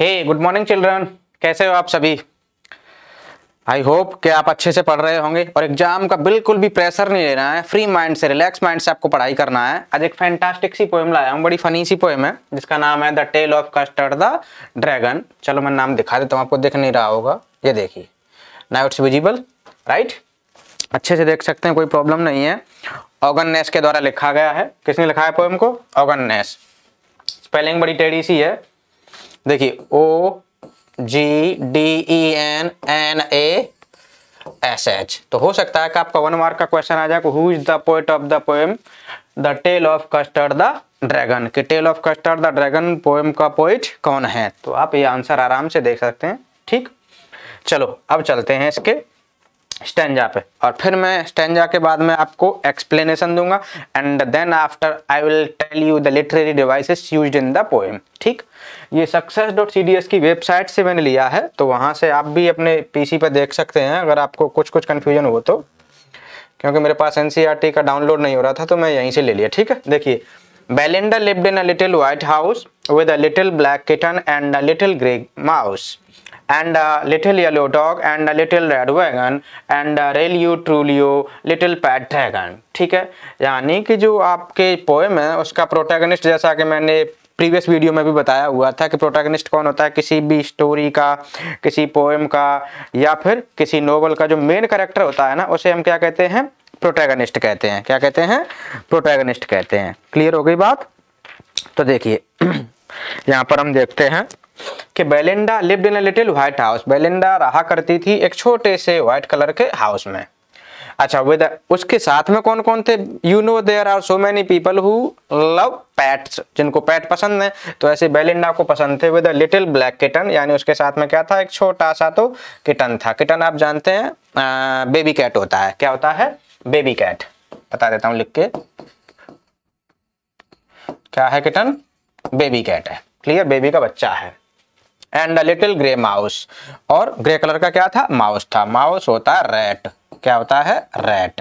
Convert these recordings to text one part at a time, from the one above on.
हे good morning children कैसे हो आप सभी आई होप कि आप अच्छे से पढ़ रहे होंगे और एग्जाम का बिल्कुल भी प्रेशर नहीं लेना है फ्री माइंड से रिलैक्स माइंड से आपको पढ़ाई करना है आज एक फैंटास्टिक सी पोएम लाया हूँ बड़ी फनी सी पोएम है जिसका नाम है the tale of custard the dragon चलो मैं नाम दिखा देता हूँ आपको दिख नहीं रहा होगा ये देखिए ना इट्स विजिबल राइट अच्छे से देख सकते हैं कोई प्रॉब्लम नहीं है ऑगन नेस के द्वारा लिखा गया है किसने लिखा है पोएम को ऑगन नेस स्पेलिंग बड़ी टेढ़ी सी है देखिए O G D E N N A S H तो हो सकता है कि आपका वन मार्क का क्वेश्चन आ जाए who is the poet of the poem the tale of custard the dragon कि tale of custard the dragon poem का पोइट कौन है तो आप ये आंसर आराम से देख सकते हैं ठीक चलो अब चलते हैं इसके स्टेंजा पे और फिर मैं स्टेंजा के बाद में आपको एक्सप्लेनेशन दूंगा and then after I will tell you the literary devices used in the poem ठीक ये success dot C D S की वेबसाइट से मैंने लिया है तो वहाँ से आप भी अपने पीसी पर देख सकते हैं अगर आपको कुछ कुछ कन्फ्यूजन हो तो क्योंकि मेरे पास एन सी आर टी का डाउनलोड नहीं हो रहा था तो मैं यहीं से ले लिया ठीक है देखिए Belinda lived in a little white house with a little black kitten and a little gray mouse and a little yellow dog and a little red wagon and a realio trulio little pet dragon ठीक है यानी कि जो आपके poem है उसका protagonist जैसा कि मैंने प्रीवियस वीडियो में भी बताया हुआ था कि प्रोटैगनिस्ट कौन होता है किसी भी स्टोरी का किसी पोएम का या फिर किसी नोवेल का जो मेन करेक्टर होता है ना उसे हम क्या कहते हैं प्रोटैगनिस्ट कहते हैं क्या कहते हैं प्रोटैगनिस्ट कहते हैं क्लियर हो गई बात तो देखिए यहाँ पर हम देखते हैं कि Belinda lived in little white house Belinda रहा करती थी एक छोटे से व्हाइट कलर के हाउस में अच्छा विद उसके साथ में कौन कौन थे you know there are so many people who love pets जिनको पैट पसंद है तो ऐसे बेलिंडा को पसंद थे with a little black kitten यानी उसके साथ में क्या था एक छोटा सा तो किटन था किटन आप जानते हैं बेबी कैट होता है क्या होता है बेबी कैट बता देता हूं लिख के क्या है किटन बेबी कैट है क्लियर बेबी का बच्चा है and a little grey mouse और ग्रे कलर का क्या था माउस था माउस होता है रैट क्या होता है rat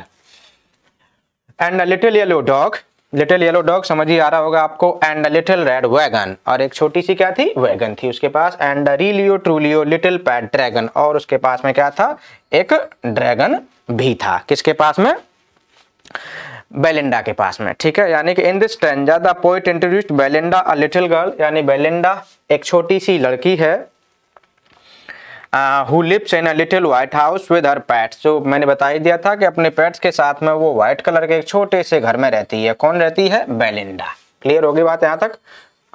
and a little yellow dog little yellow dog समझ ही आ रहा होगा आपको and a little red wagon और एक छोटी सी क्या थी वैगन थी उसके पास and a realio trulio little pet dragon और उसके पास में क्या था एक ड्रैगन भी था किसके पास में बेलिंडा के पास में ठीक है यानी कि in this stanza the poet introduced Belinda a little girl यानी बेलिंडा एक छोटी सी लड़की है who lives in a little white house with her pets जो मैंने बता ही दिया था कि अपने पैट्स के साथ में वो व्हाइट कलर के एक छोटे से घर में रहती है कौन रहती है बेलिंडा क्लियर होगी बात यहाँ तक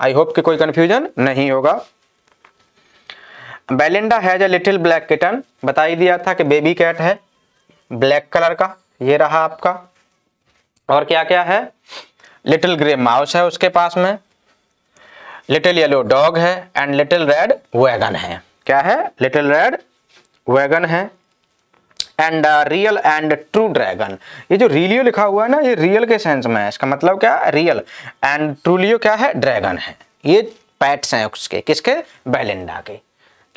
आई होप कि कोई कंफ्यूजन नहीं होगा Belinda has a little black kitten बता ही दिया था कि बेबी कैट है ब्लैक कलर का ये रहा आपका और क्या क्या है लिटिल ग्रे माउस है उसके पास में लिटिल येलो डॉग है एंड लिटिल रेड वैगन है क्या है लिटिल रेड वैगन है and real and true dragon ये जो रिलियो लिखा हुआ है ना ये रियल के सेंस में है इसका मतलब क्या रियल एंड ट्रूलियो क्या है ड्रैगन है ये पैट्स हैं उसके किसके बेलिंडा के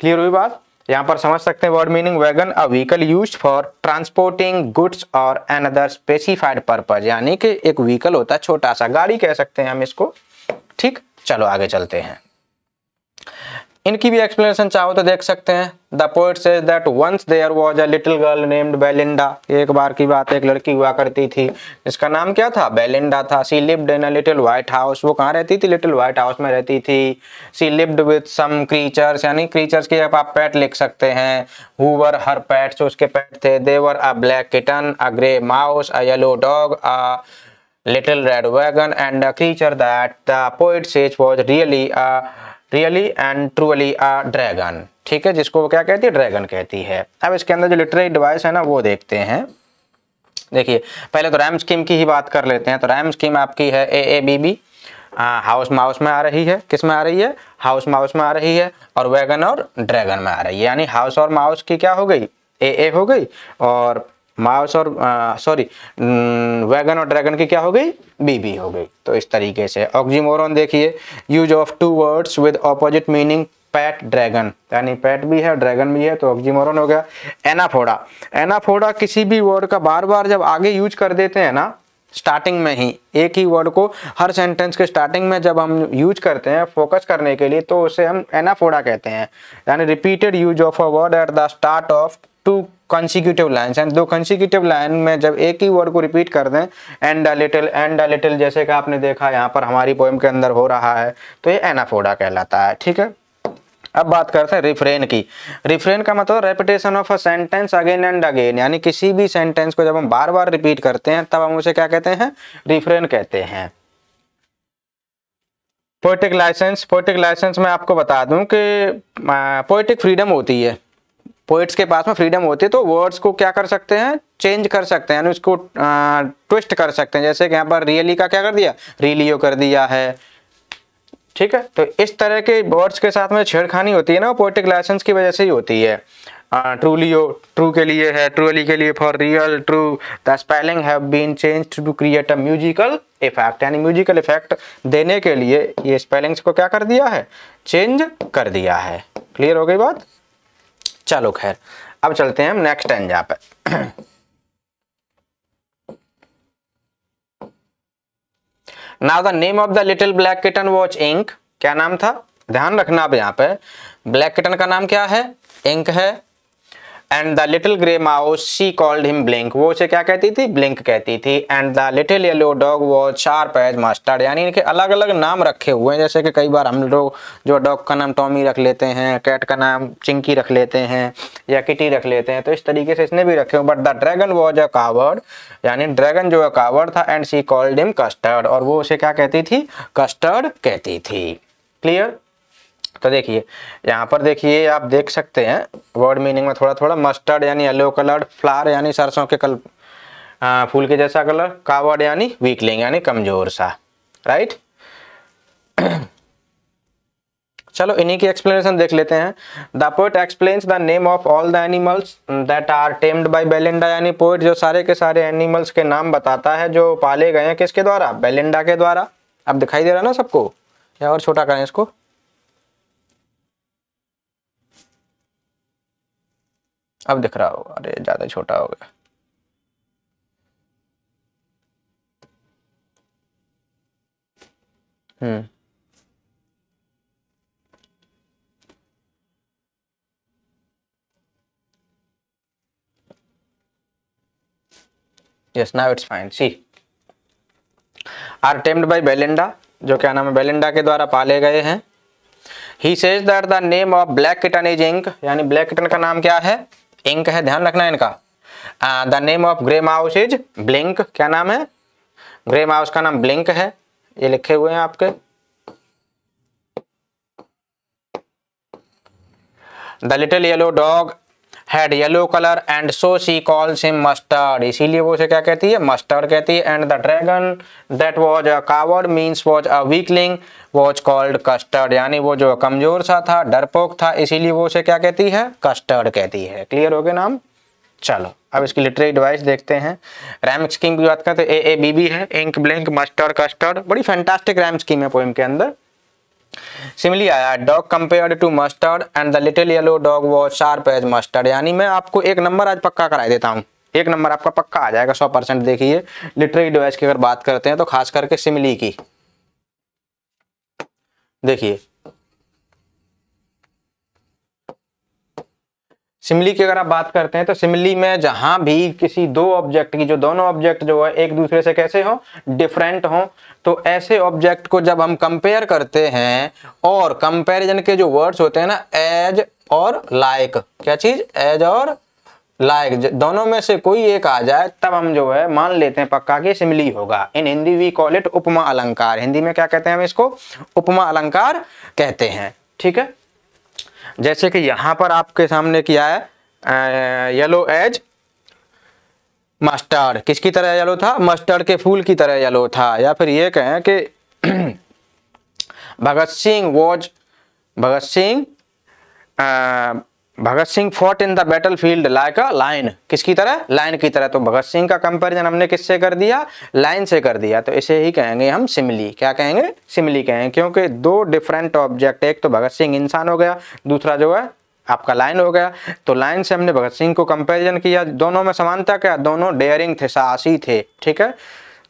क्लियर हुई बात यहाँ पर समझ सकते हैं word meaning wagon a vehicle use for transporting goods और एन अदर स्पेसिफाइड पर्पज यानी कि एक व्हीकल होता है छोटा सा गाड़ी कह सकते हैं हम इसको ठीक चलो आगे चलते हैं इनकी भी एक्सप्लेनेशन चाहो तो देख सकते हैं the poet say that once there was a little girl named Belinda एक बार की बात एक लड़की हुआ करती थी इसका नाम क्या था बेलिंडा था she lived in a little white house वो कहाँ रहती थी लिटिल व्हाइट हाउस में रहती थी she lived with some creatures यानी क्रीचर्स के अब आप पैट लिख सकते हैं हुवर वर हर पैट्स उसके पैट थे there a black kitten a grey mouse a yellow dog a little red wagon and a creature that the poet says was really a really and truly a dragon ठीक है जिसको वो क्या कहती है dragon कहती है अब इसके अंदर जो लिटरेरी डिवाइस है ना वो देखते हैं देखिए पहले तो रैम स्कीम की ही बात कर लेते हैं तो रैम स्कीम आपकी है A A B B house mouse में आ रही है किस में आ रही है हाउस माउस में आ रही है और वैगन और ड्रैगन में आ रही है यानी हाउस और माउस की क्या हो गई ए ए हो गई और माउस और सॉरी वैगन और ड्रैगन की क्या हो गई बीबी हो गई तो इस तरीके से ऑक्जीमोरन देखिए use of two words with opposite meaning pet dragon यानी पैट भी है ड्रैगन भी है तो ऑक्जीमोरन हो गया एनाफोडा एनाफोडा किसी भी वर्ड का बार बार जब आगे यूज कर देते हैं ना स्टार्टिंग में ही एक ही वर्ड को हर सेंटेंस के स्टार्टिंग में जब हम यूज करते हैं फोकस करने के लिए तो उसे हम एनाफोडा कहते हैं यानी repeated use of a word at the start of two consecutive line and दो कंसिक्यूटिव लाइन में जब एक ही वर्ड को रिपीट कर दें and a little and a little जैसे कि आपने देखा यहाँ पर हमारी पोएम के अंदर हो रहा है तो ये एनाफोडा कहलाता है ठीक है अब बात करते हैं रिफ्रेन की रिफ्रेन का मतलब repetition of a sentence again and again यानी किसी भी सेंटेंस को जब हम बार बार रिपीट करते हैं तब हम उसे क्या कहते हैं रिफ्रेन कहते हैं पोइटिक लाइसेंस पोइटिक लाइसेंस मैं आपको बता दूं कि पोइटिक फ्रीडम होती है पोइट्स के पास में फ्रीडम होती है तो वर्ड्स को क्या कर सकते हैं चेंज कर सकते हैं उसको ट्विस्ट कर सकते हैं जैसे कि यहाँ पर रियली का क्या कर दिया रियलियो कर दिया है ठीक है तो इस तरह के वर्ड्स के साथ में छेड़खानी होती है ना पोइटिक लाइसेंस की वजह से ही होती है ट्रूलियो ट्रू के लिए है ट्रूअली के लिए for real true the spelling have been change to create a musical effect यानी म्यूजिकल इफेक्ट देने के लिए ये स्पेलिंग्स को क्या कर दिया है चेंज कर दिया है क्लियर हो गई बात चलो खैर अब चलते हैं हम नेक्स्ट एंजा पे now the name of the little black kitten was Ink क्या नाम था ध्यान रखना आप यहाँ पे ब्लैक किटन का नाम क्या है इंक है and the little grey mouse she called him Blink वो उसे क्या कहती थी ब्लिंक कहती थी and the little yellow dog वो चार पैज मस्टर्ड यानी इनके अलग अलग नाम रखे हुए हैं जैसे कि कई बार हम लोग जो डॉग का नाम टॉमी रख लेते हैं कैट का नाम चिंकी रख लेते हैं या किटी रख लेते हैं तो इस तरीके से इसने भी रखे हुए but the dragon was a coward यानी ड्रैगन जो है कावर्ड था and she called him custard और वो उसे क्या कहती थी कस्टर्ड कहती थी क्लियर तो देखिए यहाँ पर देखिए आप देख सकते हैं वर्ड मीनिंग में थोड़ा थोड़ा मस्टर्ड यानी येलो कलर फ्लार यानी सरसों के कल फूल के जैसा कलर कावर्ड यानी वीकलिंग यानी कमज़ोर सा राइट चलो इन्हीं की एक्सप्लेनेशन देख लेते हैं the poet explains the name of all the animals that are tamed by Belinda यानी पोइट जो सारे के सारे एनिमल्स के नाम बताता है जो पाले गए हैं किसके द्वारा बेलेंडा के द्वारा अब दिखाई दे रहा ना सबको या और छोटा करें इसको अब दिख रहा होगा अरे ज़्यादा छोटा हो गया हम्म yes now it's fine see are tamed by जो क्या नाम है बेलिंडा के द्वारा पाले गए हैं he says that the name of black kitten is Ink यानी ब्लैक किटन का नाम क्या है इंक है ध्यान रखना इनका the name of grey mouse is Blink क्या नाम है ग्रे माउस का नाम ब्लिंक है ये लिखे हुए हैं आपके the little yellow dog had yellow colour and so she calls him Mustard इसीलिए वो उसे क्या कहती है मस्टर्ड कहती है and the dragon that was a coward means was a weakling was called Custard यानी वो जो कमजोर सा था डरपोक था इसीलिए वो उसे क्या कहती है कस्टर्ड कहती है क्लियर हो गया नाम चलो अब इसकी लिटरेरी डिवाइस देखते हैं रैम स्कीम की बात करें तो ए ए बी बी है इंक ब्लिंक मस्टर्ड कस्टर्ड बड़ी फैंटास्टिक रैम स्कीम है पोइम के अंदर सिमिली आया dog compared to Mustard and the little yellow dog was sharp as Mustard यानी मैं आपको एक नंबर आज पक्का कराई देता हूँ एक नंबर आपका पक्का आ जाएगा सौ परसेंट देखिए लिटरेरी डिवाइस की अगर बात करते हैं तो खास करके सिमिली की देखिए सिमली की अगर आप बात करते हैं तो सिमली में जहां भी किसी दो ऑब्जेक्ट की जो दोनों ऑब्जेक्ट जो है एक दूसरे से कैसे हो डिफरेंट हो तो ऐसे ऑब्जेक्ट को जब हम कंपेयर करते हैं और कंपेरिजन के जो वर्ड्स होते हैं ना एज और लाइक क्या चीज़ एज और लाइक दोनों में से कोई एक आ जाए तब हम जो है मान लेते हैं पक्का कि सिमली होगा in Hindi we call it उपमा अलंकार हिंदी में क्या कहते हैं हम इसको उपमा अलंकार कहते हैं ठीक है जैसे कि यहाँ पर आपके सामने किया है येलो एज मस्टर्ड किसकी तरह येलो था मस्टर्ड के फूल की तरह येलो था या फिर ये कहें कि Bhagat Singh was Bhagat Singh Bhagat Singh fought in the battlefield like lion किसकी तरह लाइन की तरह तो भगत सिंह का कंपेरिजन हमने किससे कर दिया लाइन से कर दिया तो इसे ही कहेंगे हम सिमली क्या कहेंगे सिमली कहेंगे क्योंकि दो डिफरेंट ऑब्जेक्ट एक तो भगत सिंह इंसान हो गया दूसरा जो है आपका लाइन हो गया तो लाइन से हमने भगत सिंह को कंपेरिजन किया दोनों में समानता क्या दोनों डेयरिंग थे साहसी थे ठीक है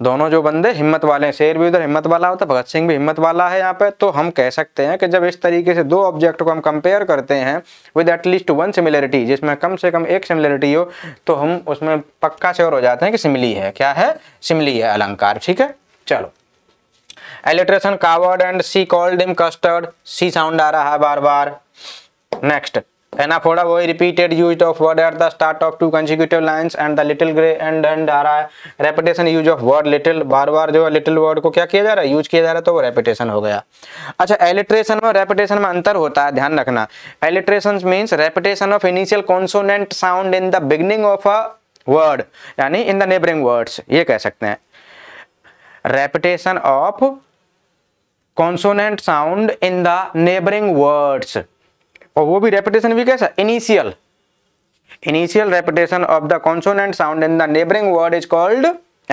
दोनों जो बंदे हिम्मत वाले हैं शेर भी उधर हिम्मत वाला होता है भगत सिंह भी हिम्मत वाला है यहाँ पे तो हम कह सकते हैं कि जब इस तरीके से दो ऑब्जेक्ट को हम कंपेयर करते हैं विद एटलीस्ट वन सिमिलरिटी जिसमें कम से कम एक सिमिलरिटी हो तो हम उसमें पक्का श्योर हो जाते हैं कि सिमिली है क्या है सिमिली है अलंकार ठीक है चलो alliteration coward and she called him Custard C sound आ रहा है बार बार नेक्स्ट Phenaphoda वही repeated use of word at the start of two consecutive lines and the little grey and and आ रहा है repetition use of word little बार बार जो है लिटिल वर्ड को क्या किया जा रहा है यूज किया जा रहा है तो वो रेपिटेशन हो गया अच्छा एलिट्रेशन में रेपिटेशन में अंतर होता है ध्यान रखना alliteration means repetition of initial consonant sound in the beginning of a word यानी इन द नेबरिंग वर्ड्स ये कह सकते हैं repetition of consonant sound in the neighbouring words और वो भी रेपिटेशन भी कैसा initial initial repetition of the consonant sound in the neighbouring word is called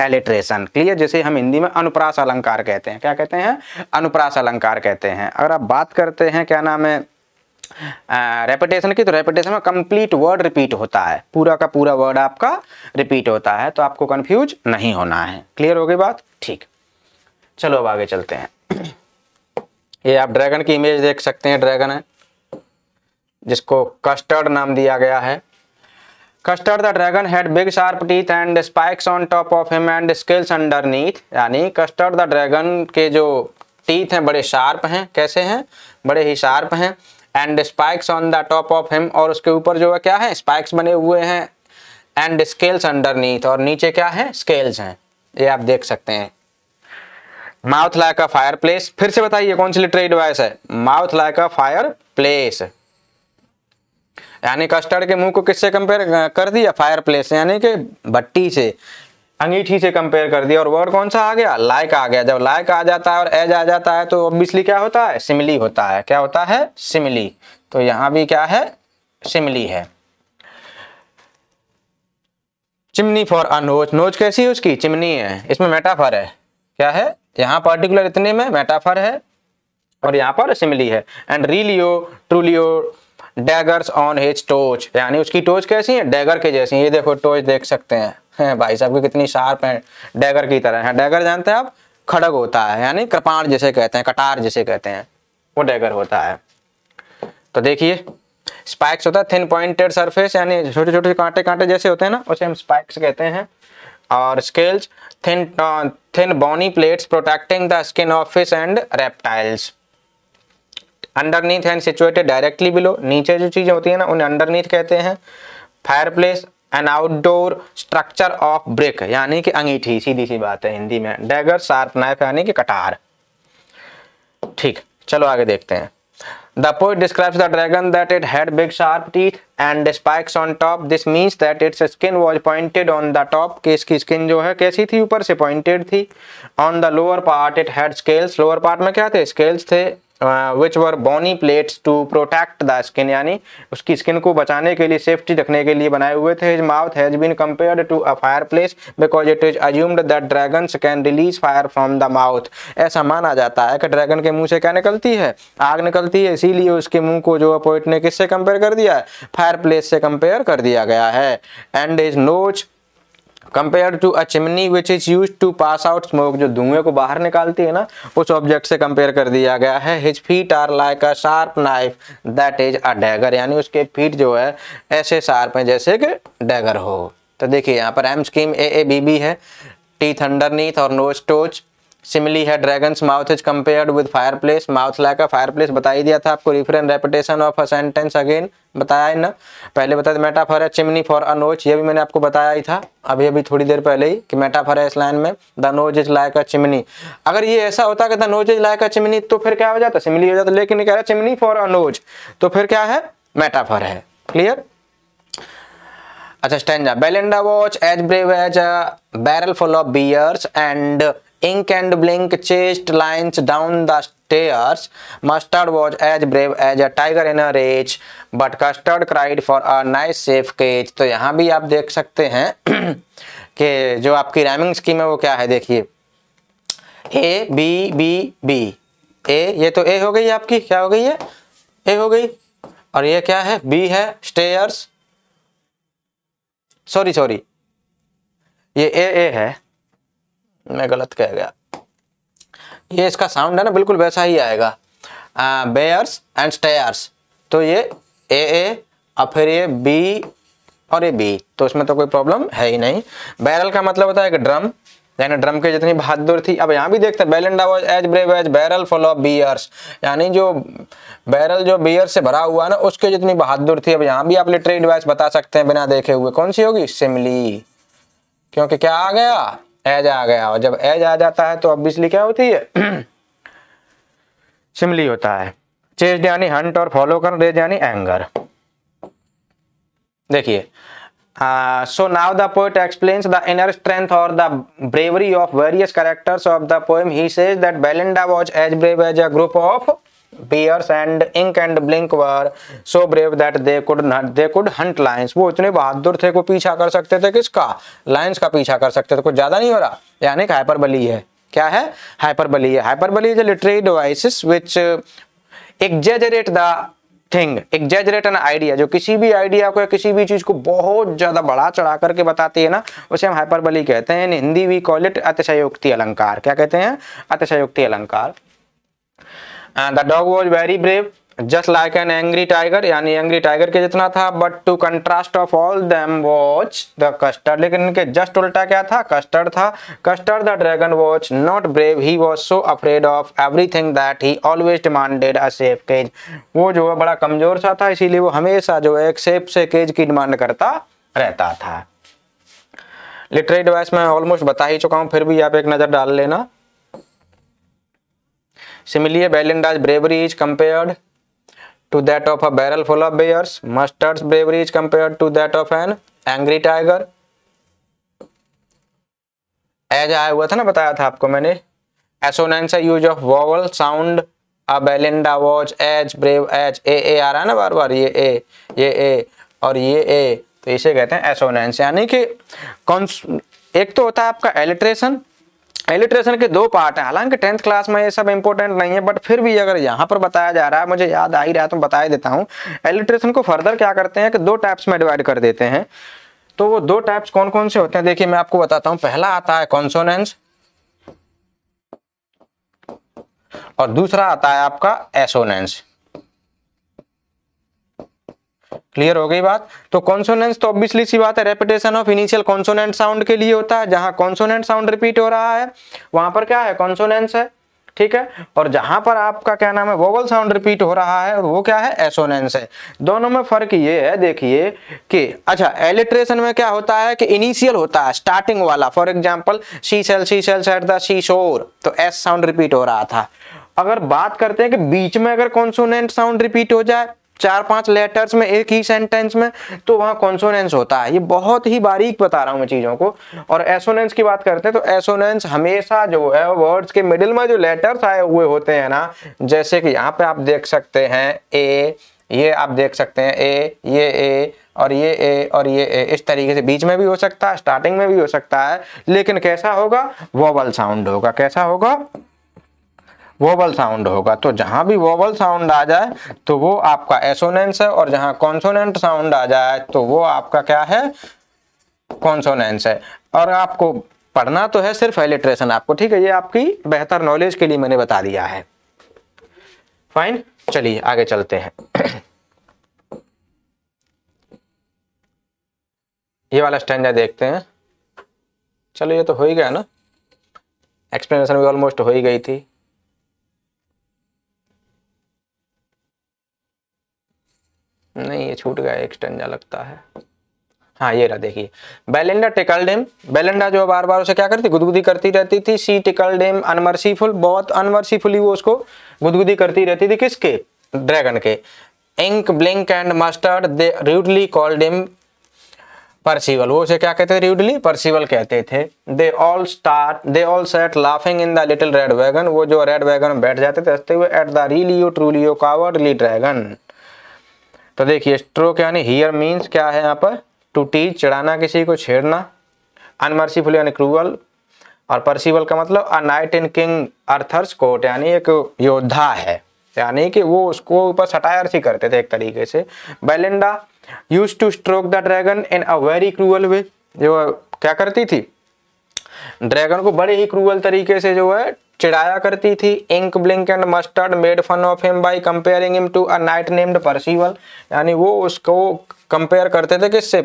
alliteration clear जैसे हम हिंदी में अनुप्रास अलंकार कहते हैं क्या कहते हैं अनुप्रास अलंकार कहते हैं अगर आप बात करते हैं क्या नाम है रेपिटेशन की तो रेपिटेशन में कंप्लीट वर्ड रिपीट होता है पूरा का पूरा वर्ड आपका रिपीट होता है तो आपको कंफ्यूज नहीं होना है क्लियर हो गई बात ठीक चलो अब आगे चलते हैं ये आप ड्रैगन की इमेज देख सकते हैं ड्रैगन है जिसको कस्टर्ड नाम दिया गया है Custard the dragon had big sharp teeth and spikes on top of him and scales neath यानी कस्टर्ड द ड्रैगन के जो टीथ हैं बड़े शार्प हैं कैसे हैं बड़े ही शार्प हैं and spikes on the top of him और उसके ऊपर जो है क्या है स्पाइक्स बने हुए हैं एंड स्केल्स अंडर नीथ और नीचे क्या है स्केल्स हैं ये आप देख सकते हैं mouth like a fireplace फिर से बताइए कौन सी लिटरेरी डिवाइस है mouth like a fireplace यानी कस्टर्ड के मुंह को किससे कंपेयर कर दिया फायर प्लेस यानी कि भट्टी से अंगीठी से कंपेयर कर दिया और वर्ड कौन सा आ गया लाइक आ गया जब लाइक आ जाता है और एज आ जाता है तो ऑब्वियसली क्या होता है सिमिली होता है क्या होता है सिमिली तो यहाँ भी क्या है सिमिली है चिमनी फॉर अ नोच नोच कैसी है उसकी चिमनी है इसमें मेटाफर है क्या है यहाँ पर्टिकुलर इतने में मेटाफर है और यहाँ पर सिमिली है and realio trulio daggers on his toes यानी उसकी टोच कैसी है डैगर के जैसी ये देखो टोच देख सकते हैं है भाई साहब की कितनी शार्प है डैगर की तरह है डैगर जानते हैं आप खड़ग होता है यानी कृपाण जिसे कहते हैं कटार जिसे कहते हैं वो डैगर होता है तो देखिए स्पाइक्स होता है थिन पॉइंटेड सरफेस यानी छोटे छोटे कांटे कांटे जैसे होते हैं ना उसे हम स्पाइक्स कहते हैं और scales thin thin bony plates protecting the skin of fish and reptiles underneath and situated directly below नीचे जो चीज़ें होती है ना उन्हें अंडरनीथ कहते हैं fireplace and outdoor structure of brick यानी कि अंगीठी सीधी सी बात है हिंदी में डेगर शार्प नाइफ यानी कि कटार ठीक चलो आगे देखते हैं the poet describes the dragon that it had big sharp teeth and spikes on top this means that its skin was pointed on the top कि इसकी स्किन जो है कैसी थी ऊपर से पॉइंटेड थी on the lower part it had scales lower part में क्या थे स्केल्स थे which were bony plates to protect the skin यानी उसकी स्किन को बचाने के लिए सेफ्टी रखने के लिए बनाए हुए थे his mouth has been compare to a fireplace because it is assumed that dragons can release fire from the mouth ऐसा माना जाता है कि ड्रैगन के मुंह से क्या निकलती है आग निकलती है इसीलिए उसके मुंह को जो पोइट ने किससे कंपेयर कर दिया है फायर प्लेस से कंपेयर कर दिया गया है and his nose compare to a chimney which is use to pass out smoke जो धुएं को बाहर निकालती है ना उस ऑब्जेक्ट से कंपेयर कर दिया गया है his feet are like a sharp knife that is a dagger यानी उसके फीट जो है ऐसे शार्प है जैसे कि डैगर हो तो देखिए यहाँ पर rhyme scheme A A B B है टी थंडर नीथ और नोज टोच सिमिली है dragon's mouth is compare with fireplace mouth like a fireplace बता दिया था आपको reference repetition of a sentence again बताया है ना पहले बताया मेटाफर है चिमनी फॉर अ नोच ये भी मैंने आपको बताया ही था अभी अभी थोड़ी देर पहले ही कि मेटाफर है इस लाइन में the nose is like a chimney अगर ये ऐसा होता कि the nose is like a chimney तो फिर क्या हो जाता सिमिली हो जाता लेकिन कह रहा चिमनी फॉर अ नोज तो फिर क्या है मेटाफर है क्लियर अच्छा stand Belinda was as brave as a barrel full of bears and ink and blink chased lions down the stairs. Mustard was as brave as a tiger in a rage, but Custard cried for a nice safe cage. तो यहाँ भी आप देख सकते हैं कि जो आपकी rhyming scheme है वो क्या है देखिए a b b b a ये तो a हो गई आपकी क्या हो गई है a हो गई और ये क्या है b है stairs sorry sorry ये ए ए है मैं गलत कह गया ये इसका साउंड है ना बिल्कुल वैसा ही आएगा बेयर्स एंड स्टेयर्स तो ये ए ए और फिर ये बी और ये बी तो इसमें तो कोई प्रॉब्लम है ही नहीं बैरल का मतलब होता है कि ड्रम यानी ड्रम के जितनी बहादुर थी अब यहाँ भी देखते हैं Belinda was as brave as barrel full of bears यानी जो बैरल जो बियर से भरा हुआ ना उसके जितनी बहादुर थी अब यहाँ भी आप लिटरेट डिवाइस बता सकते हैं बिना देखे हुए कौन सी होगी सिमली क्योंकि क्या आ गया एज आ गया और जब एज आ जाता है तो अब बिजली क्या होती है सिमली होता है चेज यानी हंट और फॉलो कर रेज यानी एंगर देखिए so now the poet explains the inner strength और the bravery of various characters of the poem he says that Belinda was as brave as a group of bears and Ink and Blink were so brave that they could they could hunt lions वो इतने बहादुर थे को पीछा कर सकते थे किसका lines का पीछा कर सकते थे कुछ ज्यादा नहीं हो रहा यानी हाइपरबली है क्या है हाइपरबली है hyperbole is literary devices which exaggerate the thing exaggerate an idea जो किसी भी आइडिया को या किसी भी चीज को बहुत ज्यादा बढ़ा चढ़ा करके बताती है ना उसे हम हाइपरबली कहते हैं हिंदी वी कॉल इट अतिशयोक्ति अलंकार क्या कहते हैं अतिशयोक्ति अलंकार the dog was very brave just like an angry tiger यानी एंग्री टाइगर के जितना था but to contrast of all them was the Custard लेकिन इनके जस्ट उल्टा क्या था कस्टर्ड था Custard the dragon was not brave he was so afraid of thing that he always demanded a safe cage वो जो है बड़ा कमजोर सा था इसीलिए वो हमेशा जो है एक सेफ से केज की डिमांड करता रहता था लिटरेट वाइस मैं ऑलमोस्ट बता ही चुका हूँ फिर भी आप एक नज़र डाल लेना similar Belinda's bravery is compared to that of a barrel full of bears Mustard's bravery is compared to that of an angry tiger as आया हुआ था ना बताया था आपको मैंने assonance use of vowel sound a Belinda was as brave as A A आ रहा है ना बार बार ये ए ये ए और ये ए तो इसे कहते हैं एसोनेंस यानी कि कौन एक तो होता है आपका एलिट्रेशन एलिट्रेशन के दो पार्ट हैं हालांकि टेंथ क्लास में ये सब इंपॉर्टेंट नहीं है बट फिर भी अगर यहाँ पर बताया जा रहा है मुझे याद आ ही रहा है तो बता देता हूँ एलिट्रेशन को फर्दर क्या करते हैं कि दो टाइप्स में डिवाइड कर देते हैं तो वो दो टाइप्स कौन कौन से होते हैं देखिए मैं आपको बताता हूँ पहला आता है कॉन्सोनेंस और दूसरा आता है आपका एसोनेंस क्लियर हो गई बात तो कॉन्सोनेंस तो ऑब्वियसली सी बात है repetition of initial consonant sound के लिए होता है जहां कॉन्सोनेंट साउंड रिपीट हो रहा है वहां पर क्या है कॉन्सोनेंस है ठीक है और जहां पर आपका क्या नाम है वोवल साउंड रिपीट हो रहा है और वो क्या है एसोनेंस है दोनों में फर्क ये है देखिए कि अच्छा एलिट्रेशन में क्या होता है कि इनिशियल होता है स्टार्टिंग वाला for example she sell sea shell set the sea shore तो एस साउंड रिपीट हो रहा था अगर बात करते हैं कि बीच में अगर कॉन्सोनेंट साउंड रिपीट हो जाए चार पांच लेटर्स में एक ही सेंटेंस में तो वहां कॉन्सोनेंस होता है ये बहुत ही बारीक बता रहा हूं मैं चीज़ों को और एसोनेंस की बात करते हैं तो एसोनेंस हमेशा जो है वर्ड्स के मिडिल में जो लेटर्स आए हुए होते हैं ना जैसे कि यहाँ पे आप देख सकते हैं ए ये आप देख सकते हैं ए ये ए और ये ए और ये ए इस तरीके से बीच में भी हो सकता है स्टार्टिंग में भी हो सकता है लेकिन कैसा होगा वॉवल साउंड होगा कैसा होगा वोबल साउंड होगा तो जहां भी वोबल साउंड आ जाए तो वो आपका एसोनेंस है और जहां कॉन्सोनेंट साउंड आ जाए तो वो आपका क्या है कॉन्सोनेंस है और आपको पढ़ना तो है सिर्फ एलिट्रेशन आपको ठीक है ये आपकी बेहतर नॉलेज के लिए मैंने बता दिया है फाइन चलिए आगे चलते हैं ये वाला स्टैंड देखते हैं चलो ये तो हो ही गया ना एक्सप्लेनेशन भी ऑलमोस्ट हो ही गई थी छूट गया एक स्टंजा लगता है हाँ ये रहा देखिए बेलेंडा टिकल डेम बेलेंडा जो बार बार उसे क्या करती गुदगुदी करती रहती थी सी टिकल डेम अनमर्सीफुल बहुत अनमर्सीफुल वो उसको गुदगुदी करती रहती थी किसके ड्रैगन के Ink Blink and Mustard they rudely call them Percival वो उसे क्या कहते थे रूडली परसिवल कहते थे they all start they all set laughing in the little red wagon वो जो रेड वैगन बैठ जाते थे हंसते हुए at the realio trulio cowardly dragon तो देखिए स्ट्रोक यानी हियर मीन्स क्या है यहाँ पर टू टीच चढ़ाना किसी को छेड़ना अनमर्सीफुल यानी क्रूअल और परसिवल का मतलब a knight in King Arthur's court यानी एक योद्धा है यानी कि वो उसको ऊपर सटायर सी करते थे एक तरीके से Belinda use to stroke the dragon in a very cruel way जो क्या करती थी ड्रैगन को बड़े ही क्रूअल तरीके से जो है चिढ़ाया करती थी Ink Blink and Mustard made fun of him by comparing him to a knight named Percival यानी वो उसको कंपेयर करते थे किससे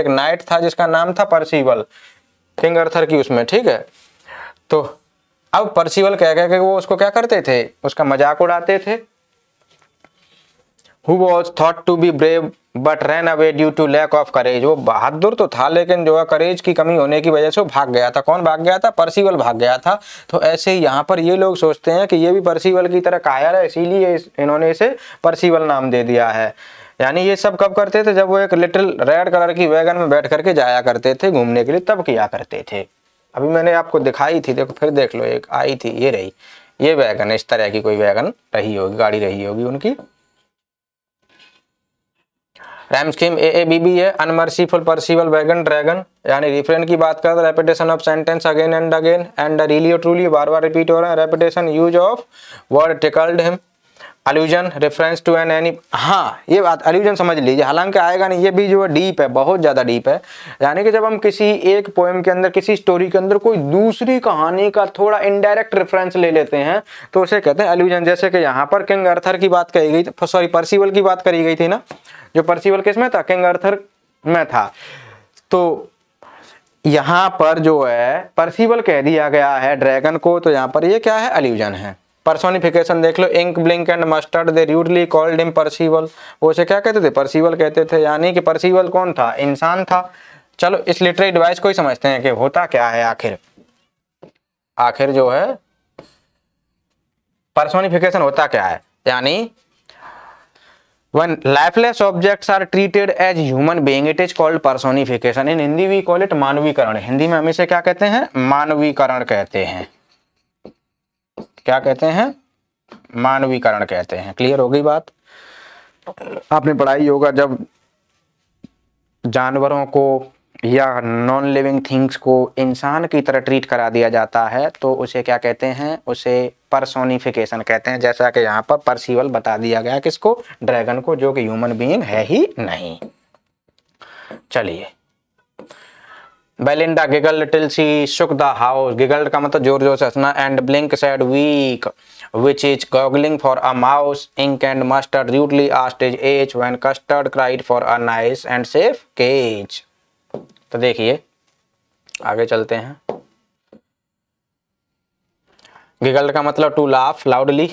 एक नाइट था जिसका नाम था परसीवल किंग अर्थर की उसमें ठीक है तो अब परसीवल कह कह के वो उसको क्या करते थे उसका मजाक उड़ाते थे who was thought to be brave but ran away due to lack of courage वो बहादुर तो था लेकिन जो है करेज की कमी होने की वजह से वो भाग गया था कौन भाग गया था परसीवल भाग गया था तो ऐसे ही यहाँ पर ये लोग सोचते हैं कि ये भी परसीवल की तरह कायर है इसीलिए इन्होंने इसे परसीवल नाम दे दिया है यानी ये सब कब करते थे जब वो एक लिटिल रेड कलर की वैगन में बैठ करके जाया करते थे घूमने के लिए तब किया करते थे अभी मैंने आपको दिखाई थी देखो फिर देख लो एक आई थी ये रही ये वैगन इस तरह की कोई वैगन रही होगी गाड़ी रही होगी उनकी rhyme scheme A A B B है अनमर्सीफुल परसिवल वैगन ड्रैगन यानी रिफ्रेन की बात करें तो repetition of sentence again and again and realio truly बार बार रिपीट हो रहा है repetition use of word tickled him allusion reference to an any हाँ ये बात अल्यूजन समझ लीजिए हालांकि आएगा नहीं ये भी जो है डीप है बहुत ज़्यादा डीप है यानी कि जब हम किसी एक पोएम के अंदर किसी स्टोरी के अंदर कोई दूसरी कहानी का थोड़ा इनडायरेक्ट रेफरेंस ले लेते हैं तो उसे कहते हैं अल्यूजन जैसे कि यहाँ पर किंग अर्थर की बात कही गई थी सॉरी परसिवल की बात करी गई थी ना जो परसिवल किस में था किंग अर्थर में था तो यहां पर जो है परसिवल कह दिया गया है ड्रैगन को तो यहां पर ये क्या है अल्यूजन है पर्सोनिफिकेशन देख लो Ink Blink and Mustard they rudely called him Percival वो उसे क्या कहते थे परसिवल कहते थे यानी कि परसिवल कौन था इंसान था चलो इस लिटरेरी डिवाइस को ही समझते हैं कि होता क्या है आखिर आखिर जो है पर्सोनिफिकेशन होता क्या है यानी when lifeless objects are treated as human being it is called personification in hindi we call it मानवीकरण Hindi में हम इसे क्या कहते हैं मानवीकरण कहते हैं क्या कहते हैं मानवीकरण कहते हैं क्लियर हो गई बात आपने पढ़ाई होगा जब जानवरों को या नॉन लिविंग थिंग्स को इंसान की तरह ट्रीट करा दिया जाता है तो उसे क्या कहते हैं उसे परसोनिफिकेशन कहते हैं जैसा कि यहाँ पर परसीवल बता दिया गया किसको ड्रैगन को जो कि ह्यूमन बीइंग है ही नहीं चलिए Belinda giggle little she shook the house giggle का मतलब जोर जोर से हंसना and Blink said weak which is giggling for a mouse Ink and Mustard rudely asked his age when Custard cried for a nice and safe cage तो देखिए आगे चलते हैं गिगल्ड का मतलब टू लाफ लाउडली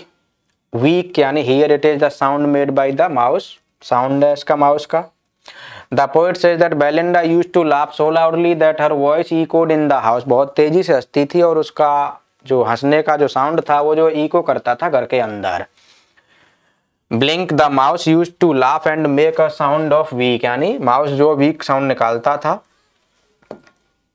वीक यानी here it is the sound made by the mouse sound है इसका माउस का the poet says that Belinda use to laugh so loudly that her voice echoed in the house बहुत तेजी से हंसती थी और उसका जो हंसने का जो साउंड था वो जो ईको करता था घर के अंदर Blink the mouse used to laugh and make a sound of weak यानी माउस जो वीक साउंड निकालता था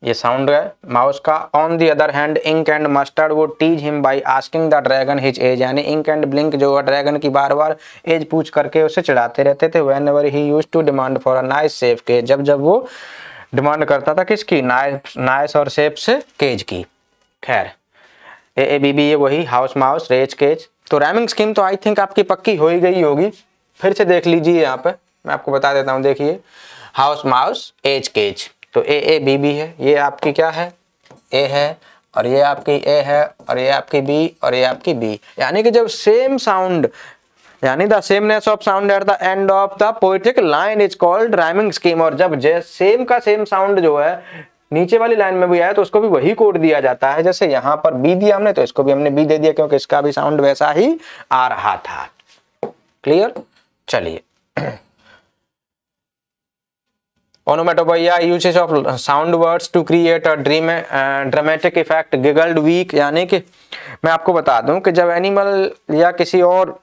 ये साउंड है माउस का on the other hand Ink and Mustard वो tease him by asking the dragon his age यानी Ink and Blink जो है ड्रैगन की बार बार एज पूछ करके उसे चढ़ाते रहते थे when ever he used to demand for a nice safe cage जब जब वो डिमांड करता था किसकी नाइस नाइस और सेफ से केज की खैर ए ए बी बी ये वही हाउस माउस रेज केज तो रैमिंग स्कीम तो आई थिंक आपकी पक्की हो ही गई होगी फिर से देख लीजिए यहाँ पर मैं आपको बता देता हूँ देखिए हाउस माउस एज केज तो ए ए बी बी है ये आपकी क्या है ए है और ये आपकी ए है और ये आपकी बी और ये आपकी बी यानी कि जब सेम साउंड यानी the sameness of sound at the end of the poetic line is called rhyming scheme और जब सेम का सेम साउंड जो है नीचे वाली लाइन में भी आया तो उसको भी वही कोड दिया जाता है जैसे यहां पर बी दिया हमने तो इसको भी हमने बी दे दिया क्योंकि इसका भी साउंड वैसा ही आ रहा था क्लियर चलिए onomatopoeia usage of sound words to create a dream dramatic effect giggled weak यानी कि मैं आपको बता दूं कि जब एनिमल या किसी और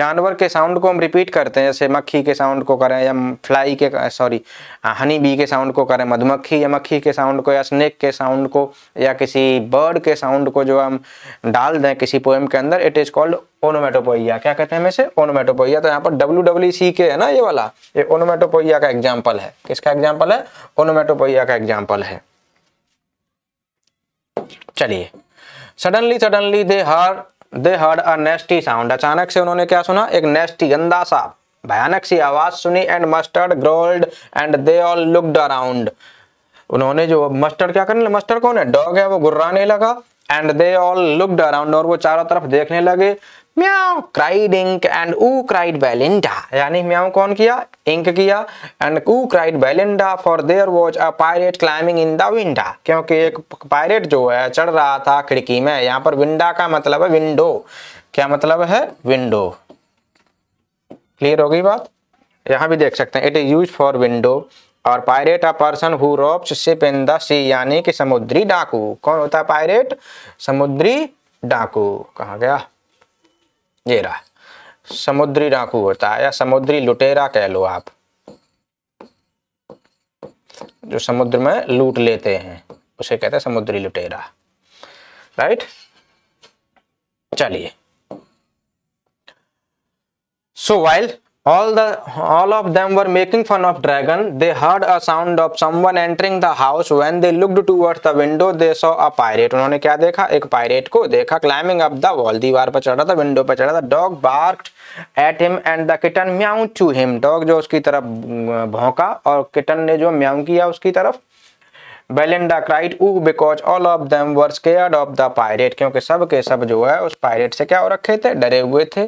जानवर के साउंड को हम रिपीट करते हैं जैसे मक्खी के साउंड को करें या फ्लाई के सॉरी हनी बी के साउंड को करें मधुमक्खी या मक्खी के साउंड को या स्नेक के साउंड को या किसी बर्ड के साउंड को जो हम डाल दें किसी पोएम के अंदर इट इज़ कॉल्ड ओनोमेटोपोइया क्या कहते हैं हम इसे ओनोमेटोपोइया तो यहाँ पर डब्ल्यू डब्ल्यू सी के है ना ये वाला ये ओनोमेटोपोइया का एग्जाम्पल है किसका एग्जाम्पल है ओनोमेटोपोइया का एग्जाम्पल है चलिए suddenly suddenly they her they heard a nasty sound अचानक से उन्होंने क्या सुना एक नेस्टी गंदा सा भयानक सी आवाज सुनी and Mustard growled and they all looked around उन्होंने जो मस्टर्ड क्या करने मस्टर्ड कौन है डॉग है वो गुर्राने लगा and they all looked around और वो चारों तरफ देखने लगे meow cried Ink and ooh cried Belinda यानी म्याओ कौन किया इंक किया and ooh cried Belinda for there was a pirate climbing in the winda क्योंकि एक पायरेट जो है चढ़ रहा था खिड़की में यहाँ पर विंडा का मतलब है विंडो क्या मतलब है विंडो क्लियर होगी बात यहाँ भी देख सकते हैं it is use for window और pirate a person who robs ship in the sea यानी कि समुद्री डाकू कौन होता है पायरेट समुद्री डाकू कहा गया ये रहा समुद्री डाकू होता है या समुद्री लुटेरा कह लो आप जो समुद्र में लूट लेते हैं उसे कहते हैं समुद्री लुटेरा राइट चलिए so while all the all of them were making fun of dragon they heard a sound of someone entering the house when they looked towards the window they saw a pirate उन्होंने क्या देखा एक pirate को देखा climbing up the wall दीवार पर चढ़ा था window पर चढ़ा था dog barked at him and the kitten meowed to him dog जो उसकी तरफ भौंका और kitten ने जो म्याऊ किया उसकी तरफ Belinda cried ooh because all of them were scared of the pirate क्योंकि सब के सब जो है उस पायरेट से क्या हो रखे थे डरे हुए थे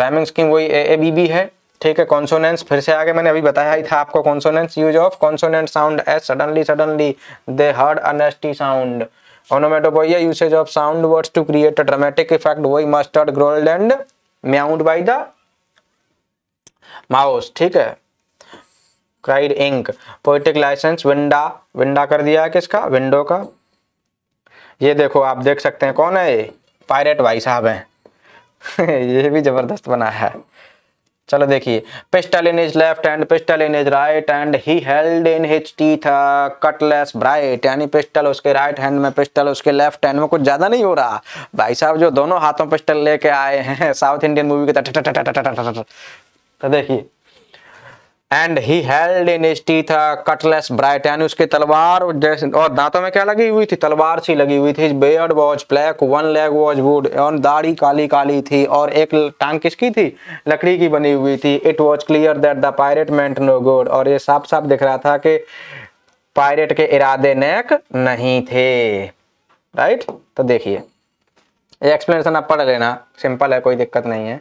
राइमिंग स्कीम वही a b b है ठीक है कॉन्सोनेंस फिर से आगे मैंने अभी बताया ही था आपको consonance use of consonant sound as suddenly suddenly they heard a nasty sound onomatopoeia usage of sound words to create a dramatic effect वही Mustard growled and meowed by the mouse ठीक है cried Ink poetic licence winda winda कर दिया है किसका window का ये देखो आप देख सकते हैं कौन है ये पायरेट भाई साहब हैं ये भी जबरदस्त बना है चलो देखिए pistol in his left and pistol in his right and he held in his teeth cutlass bright यानी पिस्टल उसके राइट हैंड में पिस्टल उसके लेफ्ट हैंड में कुछ ज़्यादा नहीं हो रहा भाई साहब जो दोनों हाथों पिस्टल लेके आए हैं साउथ इंडियन मूवी के तो देखिए and he held in teeth था कटलेस ब्राइट यानी उसके तलवार और दांतों में क्या लगी हुई थी तलवार सी लगी हुई थी beard was black one leg was wood और दाढ़ी काली काली थी और एक टांग किसकी थी लकड़ी की बनी हुई थी it was clear that the pirate meant no good और ये साफ साफ दिख रहा था कि पायरेट के इरादे नेक नहीं थे राइट तो देखिए ये एक्सप्लेनेशन आप पढ़ लेना सिंपल है कोई दिक्कत नहीं है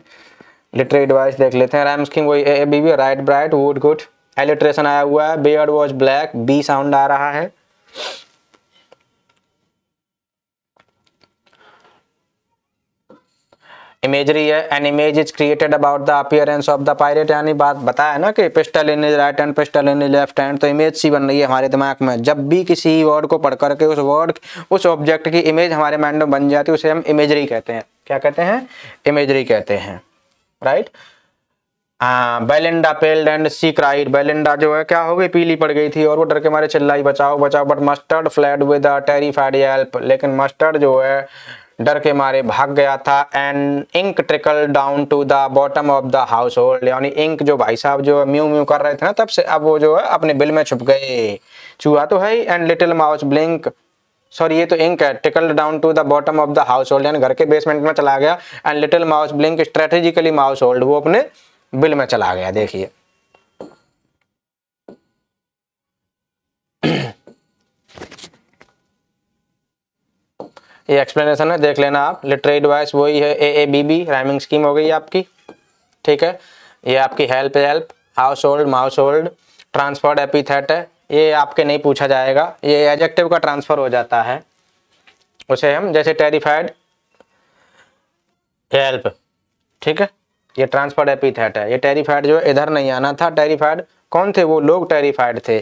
लिटरेरी डिवाइस देख लेते हैं रैम स्कीम वही A B B right bright wood good alliteration आया हुआ है beard was black B sound आ रहा है इमेजरी है an image is created about the appearance of the pirate यानी बात बताया ना कि pistol in his right hand pistol in his left hand तो इमेज सी बन रही है हमारे दिमाग में जब भी किसी वर्ड को पढ़ करके उस वर्ड उस ऑब्जेक्ट की इमेज हमारे माइंड में बन जाती है उसे हम इमेजरी कहते हैं क्या कहते हैं इमेजरी कहते हैं right Belinda paled and she cried Belinda जो है क्या हो गई पीली पड़ गई थी और वो डर के मारे चिल्लाई बचाओ बचाओ but Mustard fled with terrified help लेकिन मस्टर्ड जो है डर के मारे भाग गया था and Ink trickled down to the bottom of the household यानी इंक जो भाई साहब जो म्यू म्यू कर रहे थे ना तब से अब वो जो है अपने बिल में छुप गए चूहा तो है and little mouse Blink sorry ये तो इंक है trickled down to the bottom of the household यानी घर के बेसमेंट में चला गया and little mouse Blink strategically mouseholed वो अपने बिल में चला गया देखिए ये एक्सप्लेनेशन है देख लेना आप लिटरेट वाइज वही है A A B B rhyming scheme हो गई आपकी ठीक है ये आपकी help help household mouseholed transferred epithet है ये आपके नहीं पूछा जाएगा ये एजेक्टिव का ट्रांसफ़र हो जाता है उसे हम जैसे टेरिफाइड हेल्प ठीक है ये ट्रांसफर एपिथेट है ये टेरिफाइड जो इधर नहीं आना था टेरिफाइड कौन थे वो लोग टेरिफाइड थे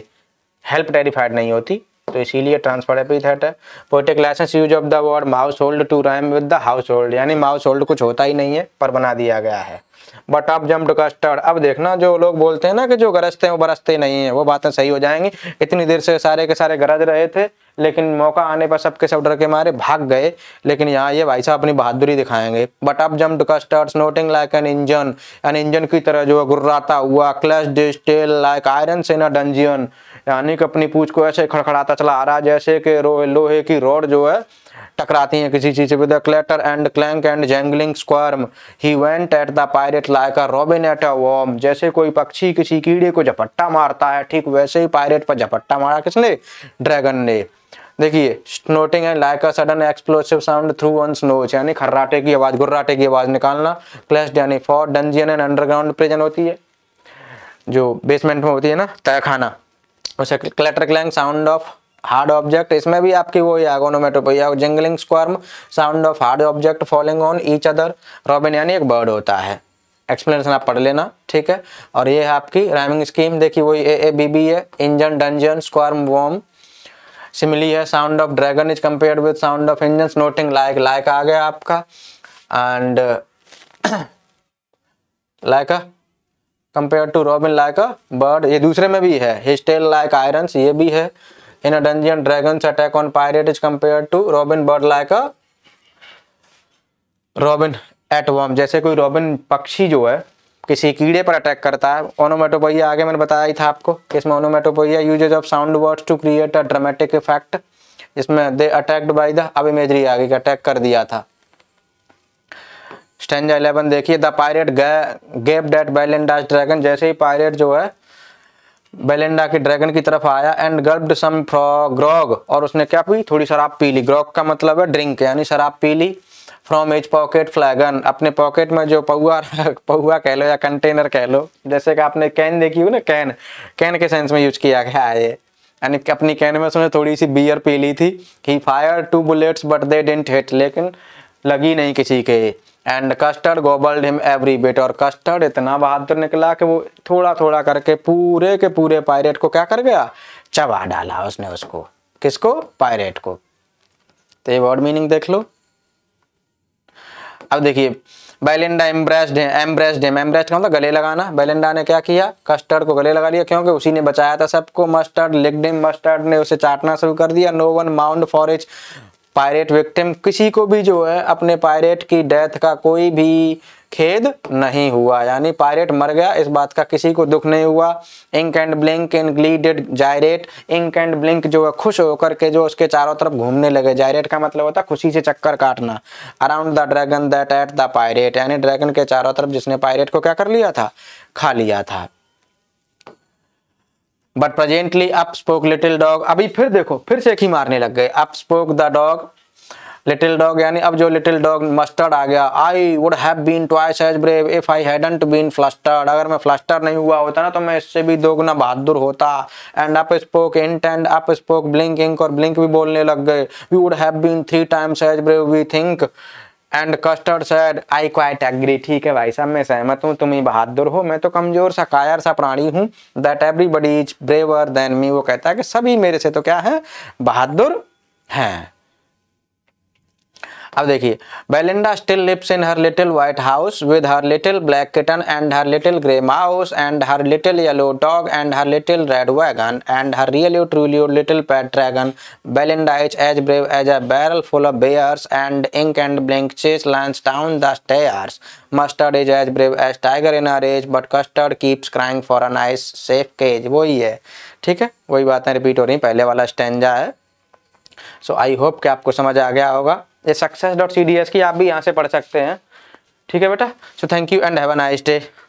हेल्प टेरिफाइड नहीं होती तो इसीलिए ट्रांसफर एपिथेट है poetic licence use of the word mouseholed to rhyme with the household यानी माउस होल्ड कुछ होता ही नहीं है पर बना दिया गया है बट अब जम्ड कस्टर्ड अब देखना जो लोग बोलते हैं ना कि जो गरजते हैं वो बरसते नहीं है वो बातें सही हो जाएंगी इतनी देर से सारे के सारे गरज रहे थे लेकिन मौका आने पर सबके सब डर के मारे भाग गए लेकिन यहाँ ये भाई साहब अपनी बहादुरी दिखाएंगे बट अब jumped Custard snorting like an engine an engine की तरह जो गुर्राता हुआ clashed his tail like iron in a dungeon यानी कि अपनी पूछ को ऐसे खड़खड़ाता चला आ रहा है जैसे कि लोहे की रोड जो है टकराती है किसी चीज with clatter and clank and jangling squirm he went at the pirate like a robin at a worm जैसे कोई पक्षी किसी कीड़े को झपट्टा मारता है ठीक वैसे ही पायरेट पर झपट्टा मारा किसने ड्रैगन ने देखिए snorting and like a sudden explosive sound through one snout यानी खर्राटे की आवाज गुर्राटे की आवाज निकालना क्लैश यानी for dungeon and underground prison होती है जो बेसमेंट में होती है ना तय खाना अच्छा clatter clang sound of hard object इसमें भी आपकी वो onomatopoeia jingling squirm sound of hard object falling on each other robin यानी एक बर्ड होता है एक्सप्लेनेशन आप पढ़ लेना ठीक है और ये है आपकी राइमिंग स्कीम देखिए वही ए ए बी बी है engine dungeon squirm worm simile है sound of dragon is compare with sound of engine snorting like like आ गया आपका and like compare to robin like bird ये दूसरे में भी है हिस्टेल लाइक आयरन ये भी है in dungeon dragon attack on pirate is compare to robin bird like robin at worm जैसे कोई रॉबिन पक्षी जो है किसी कीड़े पर अटैक करता है ओनोमेटोपोइया आगे मैंने बताया ही था आपको इसमें onomatopoeia usage of sound words to create a dramatic effect इसमें दे अटैक्ड बाई द अब इमेजरी आगे अटैक कर दिया था स्टेंजा इलेवन देखिए the pirate gaped at Belinda dragon जैसे ही पायरेट जो है बेलेंडा के ड्रैगन की तरफ आया एंड गर्ब्ड सम ग्रॉग और उसने क्या पी थोड़ी शराब पी ली ग्रॉग का मतलब है ड्रिंक यानी शराब पी ली फ्रॉम एज पॉकेट फ्लैगन अपने पॉकेट में जो पौआ पौआ कह लो या कंटेनर कह लो जैसे कि आपने कैन देखी हो ना कैन कैन के सेंस में यूज किया गया है ये यानी अपनी कैन में उसने थोड़ी सी बियर पी ली थी he fired two bullets but they didn't hit लेकिन लगी नहीं किसी के and Custard gobbled him every bit और कस्टर्ड इतना बहादुर निकला कि वो थोड़ा थोड़ा करके पूरे के पूरे पायरेट को क्या कर गया चबा डाला उसने उसको किसको पायरेट को तो ये वर्ड मीनिंग देख लो अब देखिए Belinda embraced embraced him embraced का मतलब गले लगाना बैलिंडा ने क्या किया कस्टर्ड को गले लगा लिया क्योंकि उसी ने बचाया था सबको मस्टर्ड लिग्ड मस्टर्ड ने उसे चाटना शुरू कर दिया no one mourned for his pirate victim किसी को भी जो है अपने पायरेट की डेथ का कोई भी खेद नहीं हुआ यानी पायरेट मर गया इस बात का किसी को दुख नहीं हुआ Ink and Blink in glee did gyrate Ink and Blink जो है खुश होकर के जो उसके चारों तरफ घूमने लगे जायरेट का मतलब होता है खुशी से चक्कर काटना around the dragon that ate the pirate यानी ड्रैगन के चारों तरफ जिसने पायरेट को क्या कर लिया था खा लिया था but presently up spoke little dog अभी फिर देखो फिर से एक ही मारने लग गए up spoke the dog little dog यानी अब जो लिटिल डॉग मस्टर्ड आ गया I would have been twice as brave if I hadn't been flustered अगर मैं फ्लस्टर नहीं हुआ होता ना तो मैं इससे भी दोगुना बहादुर होता and up spoke Ink and up spoke Blink Ink और ब्लिंक भी बोलने लग गए we would have been three times as brave we think and Custard said I quite agree ठीक है भाई साहब मैं सहमत हूँ तुम ही बहादुर हो मैं तो कमजोर सा कायर सा प्राणी हूँ that everybody is braver than me वो कहता है कि सभी मेरे से तो क्या है बहादुर हैं अब देखिए Belinda still lives in her little white house with her little black kitten and her little grey mouse and her little yellow dog and her little red wagon and her trulio little pet dragon Belinda is as brave as a barrel full of bears and Ink and Blink chase lions down the stairs Mustard is as brave as tiger in her age but Custard keeps crying for a nice safe cage वही है ठीक है वही बातें repeat हो रही पहले वाला स्टेंजा है सो आई होप कि आपको समझ आ गया होगा ये success dot C D S की आप भी यहाँ से पढ़ सकते हैं ठीक है बेटा so thank you and have a nice day